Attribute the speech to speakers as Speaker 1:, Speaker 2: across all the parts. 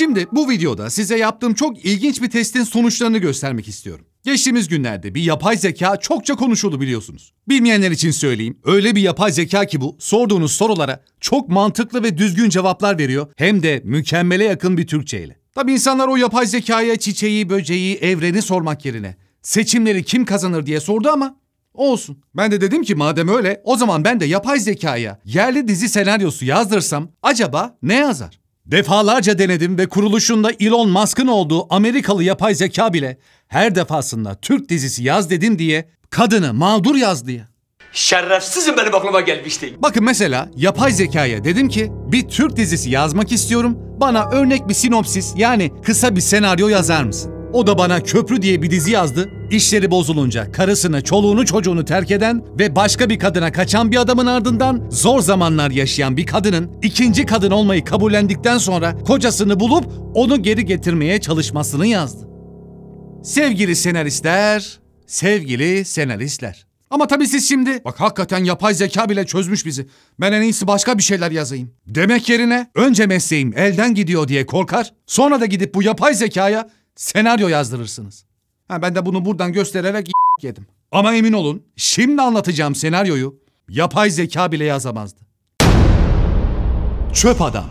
Speaker 1: Şimdi bu videoda size yaptığım çok ilginç bir testin sonuçlarını göstermek istiyorum. Geçtiğimiz günlerde bir yapay zeka çokça konuşuldu biliyorsunuz. Bilmeyenler için söyleyeyim. Öyle bir yapay zeka ki bu sorduğunuz sorulara çok mantıklı ve düzgün cevaplar veriyor. Hem de mükemmele yakın bir Türkçe ile. Tabi insanlar o yapay zekaya çiçeği, böceği, evreni sormak yerine seçimleri kim kazanır diye sordu ama Olsun. Ben de dedim ki madem öyle o zaman ben de yapay zekaya yerli dizi senaryosu yazdırsam acaba ne yazar? Defalarca denedim ve kuruluşunda Elon Musk'ın olduğu Amerikalı yapay zeka bile her defasında Türk dizisi yaz dedim diye kadını mağdur yaz diye. Şerefsizim benim aklıma gelmişti. Bakın mesela yapay zekaya dedim ki bir Türk dizisi yazmak istiyorum. Bana örnek bir sinopsis yani kısa bir senaryo yazar mısın? O da bana Köprü diye bir dizi yazdı. İşleri bozulunca karısını, çoluğunu, çocuğunu terk eden ve başka bir kadına kaçan bir adamın ardından zor zamanlar yaşayan bir kadının ikinci kadın olmayı kabullendikten sonra kocasını bulup onu geri getirmeye çalışmasını yazdı. Sevgili senaristler, sevgili senaristler. Ama tabii siz şimdi... Bak hakikaten yapay zeka bile çözmüş bizi. Ben en iyisi başka bir şeyler yazayım. Demek yerine önce mesleğim elden gidiyor diye korkar. Sonra da gidip bu yapay zekaya senaryo yazdırırsınız. Ha, ben de bunu buradan göstererek yedim. Ama emin olun şimdi anlatacağım senaryoyu yapay zeka bile yazamazdı. Çöp adam.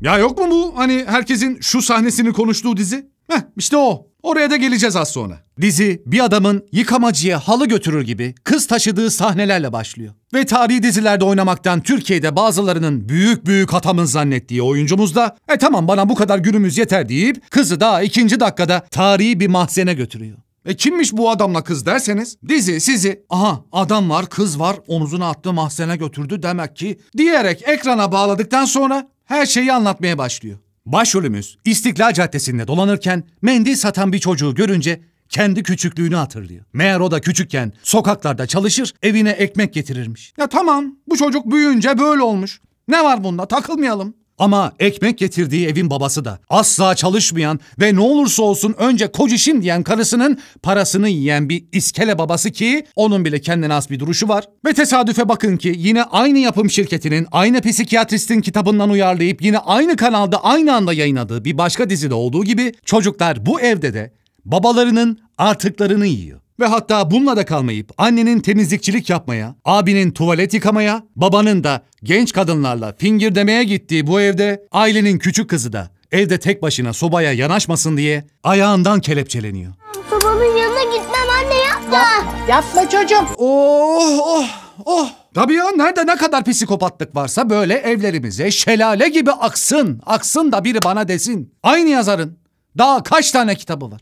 Speaker 1: Ya yok mu bu hani herkesin şu sahnesini konuştuğu dizi? Heh işte o. Oraya da geleceğiz az sonra. Dizi bir adamın yıkamacıya halı götürür gibi kız taşıdığı sahnelerle başlıyor. Ve tarihi dizilerde oynamaktan Türkiye'de bazılarının büyük büyük hatamız zannettiği oyuncumuz da e tamam bana bu kadar günümüz yeter deyip kızı daha ikinci dakikada tarihi bir mahzene götürüyor. E kimmiş bu adamla kız derseniz dizi sizi aha adam var kız var omzuna attı mahzene götürdü demek ki diyerek ekrana bağladıktan sonra her şeyi anlatmaya başlıyor. Başrolümüz İstiklal Caddesi'nde dolanırken mendil satan bir çocuğu görünce kendi küçüklüğünü hatırlıyor. Meğer o da küçükken sokaklarda çalışır, evine ekmek getirirmiş. Ya tamam, bu çocuk büyüyünce böyle olmuş. Ne var bunda? Takılmayalım. Ama ekmek getirdiği evin babası da asla çalışmayan ve ne olursa olsun önce kocişim diyen karısının parasını yiyen bir iskele babası ki onun bile kendine az bir duruşu var. Ve tesadüfe bakın ki yine aynı yapım şirketinin aynı psikiyatristin kitabından uyarlayıp yine aynı kanalda aynı anda yayınladığı bir başka dizide olduğu gibi çocuklar bu evde de babalarının artıklarını yiyor. Ve hatta bununla da kalmayıp annenin temizlikçilik yapmaya, abinin tuvalet yıkamaya, babanın da genç kadınlarla fingir demeye gittiği bu evde ailenin küçük kızı da evde tek başına sobaya yanaşmasın diye ayağından kelepçeleniyor. Babamın yanına gitmem anne yapma. Yap, yapma çocuğum. Oh oh oh. Tabii ya nerede ne kadar psikopatlık varsa böyle evlerimize şelale gibi aksın. Aksın da biri bana desin. Aynı yazarın daha kaç tane kitabı var?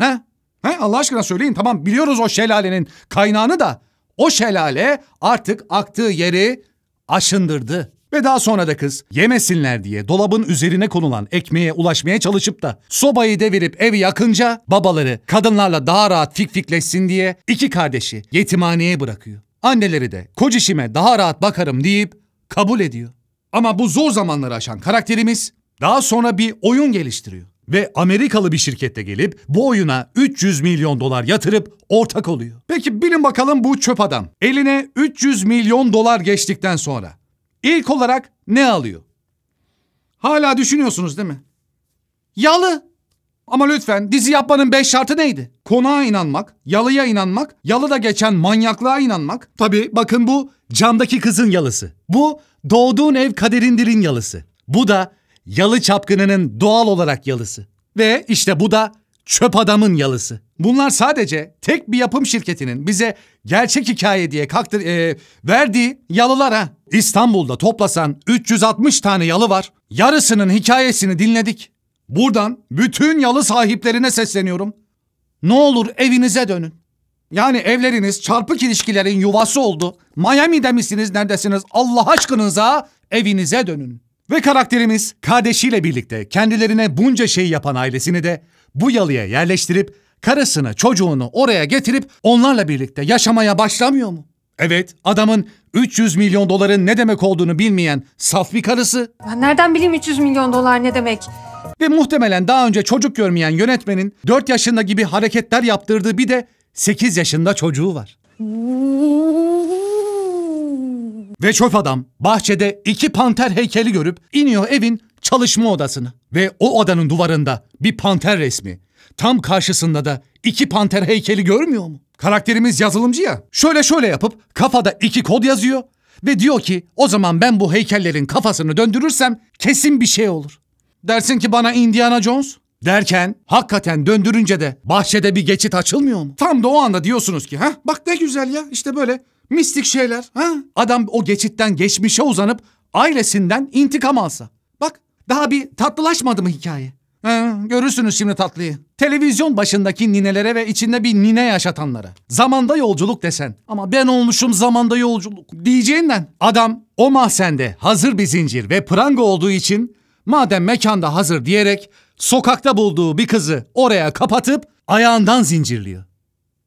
Speaker 1: He? He? Allah aşkına söyleyin tamam biliyoruz o şelalenin kaynağını da o şelale artık aktığı yeri aşındırdı. Ve daha sonra da kız yemesinler diye dolabın üzerine konulan ekmeğe ulaşmaya çalışıp da sobayı devirip evi yakınca babaları kadınlarla daha rahat fikfikleşsin diye iki kardeşi yetimhaneye bırakıyor. Anneleri de koç daha rahat bakarım deyip kabul ediyor. Ama bu zor zamanları aşan karakterimiz daha sonra bir oyun geliştiriyor ve Amerikalı bir şirkette gelip bu oyuna 300 milyon dolar yatırıp ortak oluyor. Peki bilin bakalım bu çöp adam eline 300 milyon dolar geçtikten sonra ilk olarak ne alıyor? Hala düşünüyorsunuz değil mi? Yalı. Ama lütfen dizi yapmanın beş şartı neydi? Konağa inanmak, yalıya inanmak, yalıda geçen manyaklığa inanmak. Tabii bakın bu camdaki kızın yalısı. Bu doğduğun ev kaderindirin yalısı. Bu da yalı çapkınının doğal olarak yalısı. Ve işte bu da çöp adamın yalısı. Bunlar sadece tek bir yapım şirketinin bize gerçek hikaye diye kaktır, e, verdiği yalılar İstanbul'da toplasan 360 tane yalı var. Yarısının hikayesini dinledik. Buradan bütün yalı sahiplerine sesleniyorum. Ne olur evinize dönün. Yani evleriniz çarpık ilişkilerin yuvası oldu. Miami'de misiniz neredesiniz Allah aşkınıza evinize dönün. Ve karakterimiz kardeşiyle birlikte kendilerine bunca şey yapan ailesini de bu yalıya yerleştirip karısını çocuğunu oraya getirip onlarla birlikte yaşamaya başlamıyor mu? Evet adamın 300 milyon doların ne demek olduğunu bilmeyen saf bir karısı. Ben nereden bileyim 300 milyon dolar ne demek? Ve muhtemelen daha önce çocuk görmeyen yönetmenin 4 yaşında gibi hareketler yaptırdığı bir de 8 yaşında çocuğu var. Ve çöp adam bahçede iki panter heykeli görüp iniyor evin çalışma odasına. Ve o odanın duvarında bir panter resmi. Tam karşısında da iki panter heykeli görmüyor mu? Karakterimiz yazılımcı ya. Şöyle şöyle yapıp kafada iki kod yazıyor. Ve diyor ki o zaman ben bu heykellerin kafasını döndürürsem kesin bir şey olur. Dersin ki bana Indiana Jones. Derken hakikaten döndürünce de bahçede bir geçit açılmıyor mu? Tam da o anda diyorsunuz ki ha bak ne güzel ya işte böyle Mistik şeyler. Ha? Adam o geçitten geçmişe uzanıp ailesinden intikam alsa. Bak daha bir tatlılaşmadı mı hikaye? Ha, görürsünüz şimdi tatlıyı. Televizyon başındaki ninelere ve içinde bir nine yaşatanlara. Zamanda yolculuk desen ama ben olmuşum zamanda yolculuk diyeceğinden. Adam o mahsende hazır bir zincir ve pranga olduğu için madem mekanda hazır diyerek sokakta bulduğu bir kızı oraya kapatıp ayağından zincirliyor.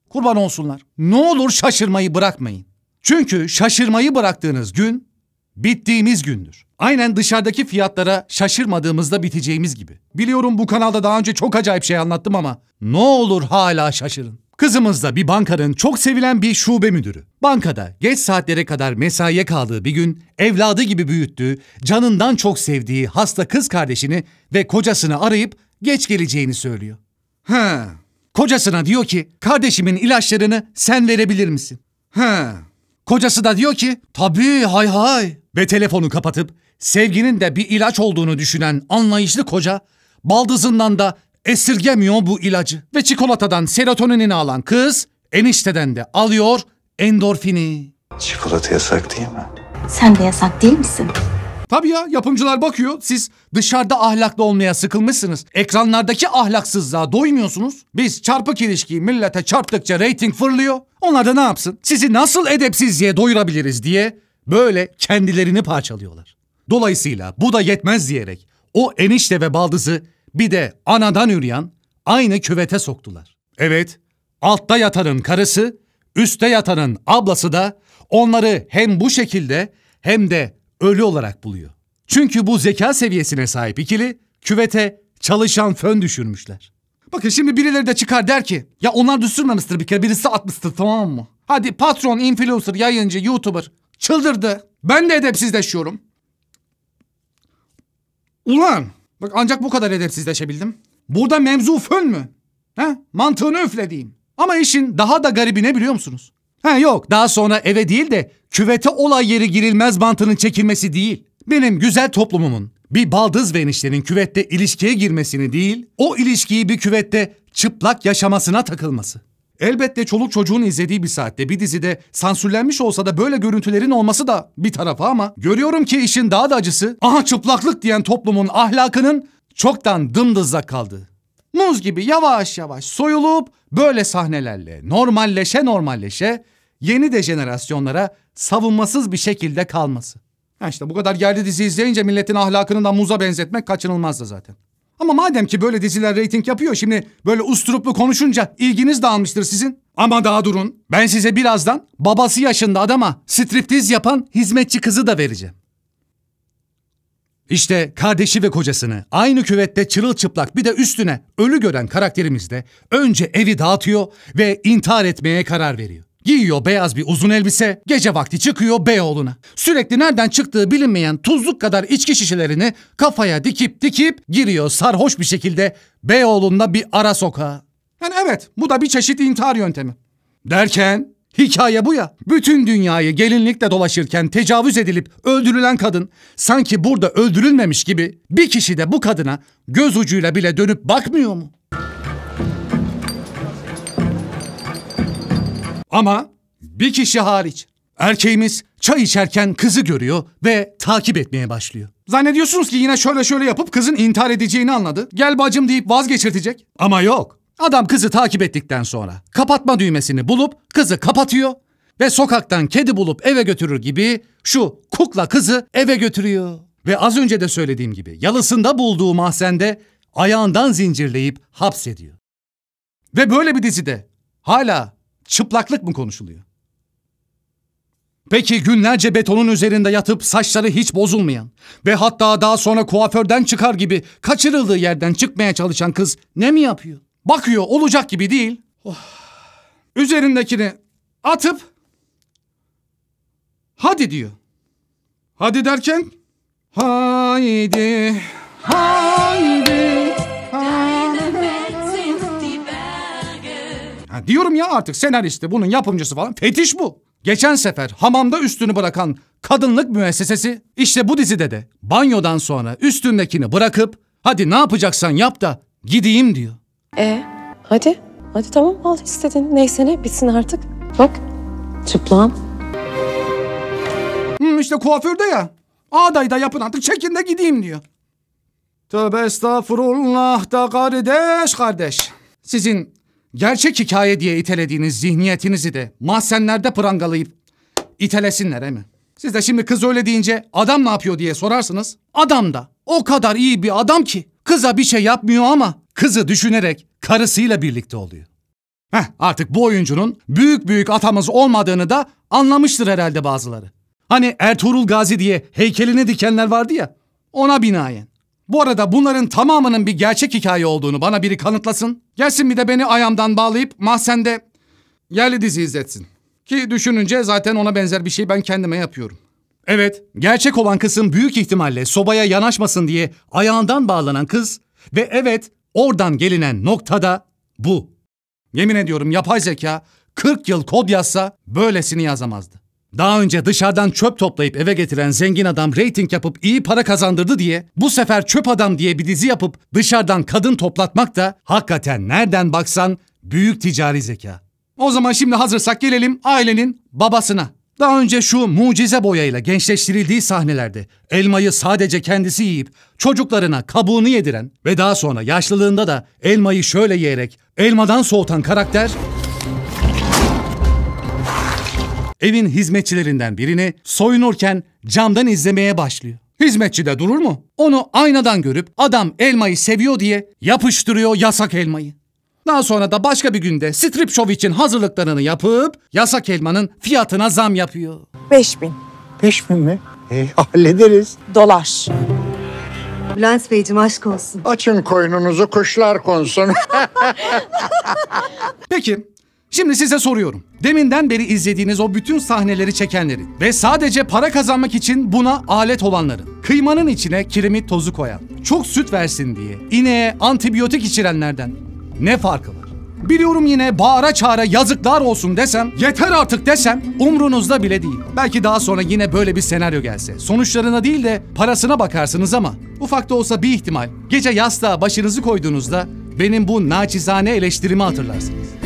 Speaker 1: Kurban olsunlar. Ne olur şaşırmayı bırakmayın. Çünkü şaşırmayı bıraktığınız gün bittiğimiz gündür. Aynen dışarıdaki fiyatlara şaşırmadığımızda biteceğimiz gibi. Biliyorum bu kanalda daha önce çok acayip şey anlattım ama ne olur hala şaşırın. Kızımız da bir bankanın çok sevilen bir şube müdürü. Bankada geç saatlere kadar mesaiye kaldığı bir gün evladı gibi büyüttüğü, canından çok sevdiği hasta kız kardeşini ve kocasını arayıp geç geleceğini söylüyor. Ha. Kocasına diyor ki kardeşimin ilaçlarını sen verebilir misin? Ha. Kocası da diyor ki tabii hay hay ve telefonu kapatıp sevginin de bir ilaç olduğunu düşünen anlayışlı koca baldızından da esirgemiyor bu ilacı. Ve çikolatadan serotonini alan kız enişteden de alıyor endorfini. Çikolata yasak değil mi? Sen de yasak değil misin? Tabii ya yapımcılar bakıyor. Siz dışarıda ahlaklı olmaya sıkılmışsınız. Ekranlardaki ahlaksızlığa doymuyorsunuz. Biz çarpık ilişkiyi millete çarptıkça reyting fırlıyor. Onlar da ne yapsın? Sizi nasıl edepsizliğe doyurabiliriz diye böyle kendilerini parçalıyorlar. Dolayısıyla bu da yetmez diyerek o enişte ve baldızı bir de anadan üreyen aynı küvete soktular. Evet, altta yatanın karısı, üstte yatanın ablası da onları hem bu şekilde hem de ölü olarak buluyor. Çünkü bu zeka seviyesine sahip ikili küvete çalışan fön düşürmüşler. Bakın şimdi birileri de çıkar der ki ya onlar düşürmemiştir bir kere birisi atmıştır tamam mı? Hadi patron, influencer, yayıncı, youtuber çıldırdı. Ben de edepsizleşiyorum. Ulan bak ancak bu kadar edepsizleşebildim. Burada mevzu fön mü? He? Mantığını üflediğim. Ama işin daha da garibi ne biliyor musunuz? Ha yok daha sonra eve değil de küvete olay yeri girilmez mantının çekilmesi değil. Benim güzel toplumumun bir baldız ve eniştenin küvette ilişkiye girmesini değil, o ilişkiyi bir küvette çıplak yaşamasına takılması. Elbette çoluk çocuğun izlediği bir saatte bir dizide sansürlenmiş olsa da böyle görüntülerin olması da bir tarafa ama görüyorum ki işin daha da acısı aha çıplaklık diyen toplumun ahlakının çoktan dımdızlak kaldığı. Muz gibi yavaş yavaş soyulup böyle sahnelerle normalleşe normalleşe yeni de jenerasyonlara savunmasız bir şekilde kalması. Ha işte bu kadar yerli dizi izleyince milletin ahlakını muza benzetmek kaçınılmazdı zaten. Ama madem ki böyle diziler reyting yapıyor şimdi böyle usturuplu konuşunca ilginiz dağılmıştır sizin. Ama daha durun. Ben size birazdan babası yaşında adama striptiz yapan hizmetçi kızı da vereceğim. İşte kardeşi ve kocasını aynı küvette çırılçıplak bir de üstüne ölü gören karakterimiz de önce evi dağıtıyor ve intihar etmeye karar veriyor. Giyiyor beyaz bir uzun elbise, gece vakti çıkıyor Beyoğlu'na. Sürekli nereden çıktığı bilinmeyen tuzluk kadar içki şişelerini kafaya dikip dikip giriyor sarhoş bir şekilde Beyoğlu'nda bir ara sokağa. Yani evet bu da bir çeşit intihar yöntemi. Derken Hikaye bu ya. Bütün dünyayı gelinlikle dolaşırken tecavüz edilip öldürülen kadın sanki burada öldürülmemiş gibi bir kişi de bu kadına göz ucuyla bile dönüp bakmıyor mu? Ama bir kişi hariç. Erkeğimiz çay içerken kızı görüyor ve takip etmeye başlıyor. Zannediyorsunuz ki yine şöyle şöyle yapıp kızın intihar edeceğini anladı. Gel bacım deyip vazgeçirtecek. Ama yok. Adam kızı takip ettikten sonra kapatma düğmesini bulup kızı kapatıyor ve sokaktan kedi bulup eve götürür gibi şu kukla kızı eve götürüyor. Ve az önce de söylediğim gibi yalısında bulduğu mahzende ayağından zincirleyip hapsediyor. Ve böyle bir dizide hala çıplaklık mı konuşuluyor? Peki günlerce betonun üzerinde yatıp saçları hiç bozulmayan ve hatta daha sonra kuaförden çıkar gibi kaçırıldığı yerden çıkmaya çalışan kız ne mi yapıyor? Bakıyor olacak gibi değil. Oh. Üzerindekini atıp hadi diyor. Hadi derken haydi haydi Ha, diyorum ya artık senaristi bunun yapımcısı falan fetiş bu. Geçen sefer hamamda üstünü bırakan kadınlık müessesesi işte bu dizide de banyodan sonra üstündekini bırakıp hadi ne yapacaksan yap da gideyim diyor. E hadi hadi tamam al istedin neyse ne bitsin artık. Bak çıplam Hmm, işte kuaförde ya ağdayda yapın artık çekin de gideyim diyor. Tövbe estağfurullah da kardeş kardeş. Sizin gerçek hikaye diye itelediğiniz zihniyetinizi de mahzenlerde prangalayıp itelesinler he mi? Siz de şimdi kız öyle deyince adam ne yapıyor diye sorarsınız. Adam da o kadar iyi bir adam ki kıza bir şey yapmıyor ama kızı düşünerek karısıyla birlikte oluyor. Heh, artık bu oyuncunun büyük büyük atamız olmadığını da anlamıştır herhalde bazıları. Hani Ertuğrul Gazi diye heykelini dikenler vardı ya ona binaen. Bu arada bunların tamamının bir gerçek hikaye olduğunu bana biri kanıtlasın. Gelsin bir de beni ayağımdan bağlayıp mahsende yerli dizi izletsin. Ki düşününce zaten ona benzer bir şey ben kendime yapıyorum. Evet, gerçek olan kısım büyük ihtimalle sobaya yanaşmasın diye ayağından bağlanan kız ve evet oradan gelinen noktada bu. Yemin ediyorum yapay zeka 40 yıl kod yazsa böylesini yazamazdı. Daha önce dışarıdan çöp toplayıp eve getiren zengin adam reyting yapıp iyi para kazandırdı diye bu sefer çöp adam diye bir dizi yapıp dışarıdan kadın toplatmak da hakikaten nereden baksan büyük ticari zeka. O zaman şimdi hazırsak gelelim ailenin babasına. Daha önce şu mucize boyayla gençleştirildiği sahnelerde elmayı sadece kendisi yiyip çocuklarına kabuğunu yediren ve daha sonra yaşlılığında da elmayı şöyle yiyerek elmadan soğutan karakter evin hizmetçilerinden birini soyunurken camdan izlemeye başlıyor. Hizmetçi de durur mu? Onu aynadan görüp adam elmayı seviyor diye yapıştırıyor yasak elmayı. Daha sonra da başka bir günde strip show için hazırlıklarını yapıp yasak elmanın fiyatına zam yapıyor. 5000. 5000 mi? E, hallederiz. Dolar. Bülent Beyciğim aşk olsun. Açın koynunuzu kuşlar konsun. Peki Şimdi size soruyorum. Deminden beri izlediğiniz o bütün sahneleri çekenlerin ve sadece para kazanmak için buna alet olanların, kıymanın içine kirimi tozu koyan, çok süt versin diye ineğe antibiyotik içirenlerden ne farkı var? Biliyorum yine bağıra çağıra yazıklar olsun desem, yeter artık desem umrunuzda bile değil. Belki daha sonra yine böyle bir senaryo gelse. Sonuçlarına değil de parasına bakarsınız ama ufak da olsa bir ihtimal gece yastığa başınızı koyduğunuzda benim bu naçizane eleştirimi hatırlarsınız.